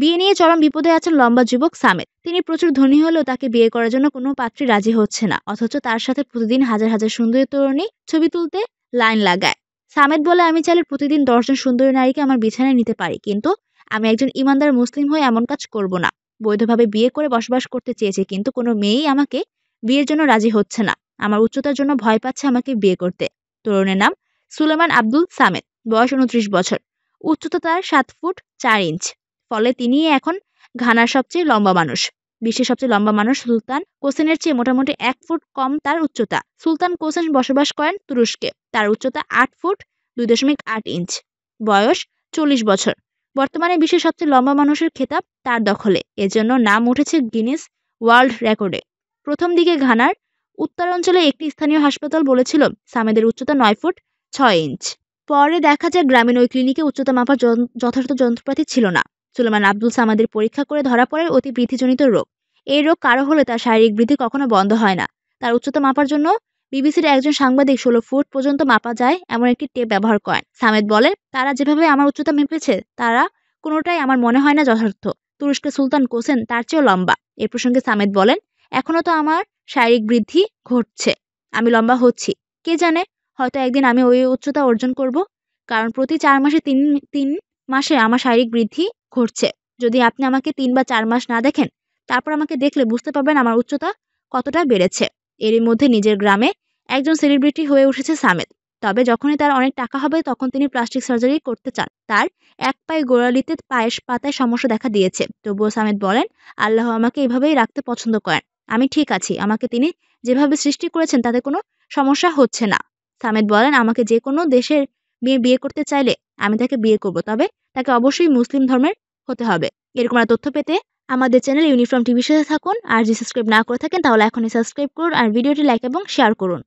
বিয়ে নিয়ে চরম বিপদে আছেন লম্বা যুবক সামেদ তিনি প্রচুর ধনী হলেও তাকে বিয়ে করার জন্য কোনো পাত্রী রাজি হচ্ছে না অথচ তার সাথে প্রতিদিন হাজার হাজার সুন্দরী তরুণী ছবি তুলতে লাইন লাগায় সামেদ বলে আমি চাইলে প্রতিদিন দশজন সুন্দরী নারীকে আমার বিছানায় নিতে পারি কিন্তু আমি একজন ইমানদার মুসলিম হয়ে এমন কাজ করব না বৈধভাবে বিয়ে করে বসবাস করতে চেয়েছে কিন্তু কোনো মেয়েই আমাকে বিয়ের জন্য রাজি হচ্ছে না আমার উচ্চতার জন্য ভয় পাচ্ছে আমাকে বিয়ে করতে তরুণের নাম সুলেমান আব্দুল সামেদ বয়স উনত্রিশ বছর উচ্চতা তার সাত ফুট চার ইঞ্চ ফলে তিনি এখন ঘানার সবচেয়ে লম্বা মানুষ বিশ্বের সবচেয়ে লম্বা মানুষ সুলতান কোসেনের চেয়ে মোটামুটি এক ফুট কম তার উচ্চতা সুলতান কোসেন বসবাস করেন তুরস্কে তার উচ্চতা আট ফুট দুই দশমিক আট ইঞ্চ বয়স চল্লিশ বছর বর্তমানে বিশ্বের সবচেয়ে লম্বা মানুষের খেতাব তার দখলে এজন্য নাম উঠেছে গিনেস ওয়ার্ল্ড রেকর্ডে প্রথম দিকে ঘানার উত্তরাঞ্চলে একটি স্থানীয় হাসপাতাল বলেছিল সামেদের উচ্চতা নয় ফুট ছয় ইঞ্চ পরে দেখা যায় গ্রামীণ ওই ক্লিনিকে উচ্চতা মাপার যথাযথ যন্ত্রপাতি ছিল না সুলেমান আব্দুল সামাদের পরীক্ষা করে ধরা পড়ে অতি বৃদ্ধিজনিত রোগ এই রোগ কারো হলে তার শারীরিক বৃদ্ধি কখনো বন্ধ হয় না তার উচ্চতা মাপার জন্য বিবিসির একজন সাংবাদিক ষোলো ফুট পর্যন্ত মাপা যায় এমন একটি টেপ ব্যবহার করেন সামেদ বলেন তারা যেভাবে আমার উচ্চতা মেপেছে তারা কোনোটাই আমার মনে হয় না যথার্থ তুরস্কের সুলতান কোসেন তার চেয়েও লম্বা এ প্রসঙ্গে সামেদ বলেন এখনও তো আমার শারীরিক বৃদ্ধি ঘটছে আমি লম্বা হচ্ছি কে জানে হয়তো একদিন আমি ওই উচ্চতা অর্জন করব কারণ প্রতি চার মাসে তিন তিন মাসে আমার শারীরিক বৃদ্ধি ঘটছে যদি আপনি আমাকে তিন বা চার মাস না দেখেন তারপর আমাকে দেখলে বুঝতে পারবেন আমার উচ্চতা কতটা বেড়েছে এরই মধ্যে নিজের গ্রামে একজন সেলিব্রিটি হয়ে উঠেছে সামেদ তবে যখনই তার অনেক টাকা হবে তখন তিনি প্লাস্টিক সার্জারি করতে চান তার এক পায়ে গোড়ালিতে পায়ের পাতায় সমস্যা দেখা দিয়েছে তবুও সামেদ বলেন আল্লাহ আমাকে এভাবেই রাখতে পছন্দ করেন আমি ঠিক আছি আমাকে তিনি যেভাবে সৃষ্টি করেছেন তাতে কোনো সমস্যা হচ্ছে না সামেদ বলেন আমাকে যে কোনো দেশের মেয়ে বিয়ে করতে চাইলে আমি তাকে বিয়ে করব তবে তাকে অবশ্যই মুসলিম ধর্মের হতে হবে এরকম আর তথ্য পেতে আমাদের চ্যানেল ইউনিফর্ম টিভির সাথে থাকুন আর যদি সাবস্ক্রাইব না করে থাকেন তাহলে এখনই সাবস্ক্রাইব করুন আর ভিডিওটি লাইক এবং শেয়ার করুন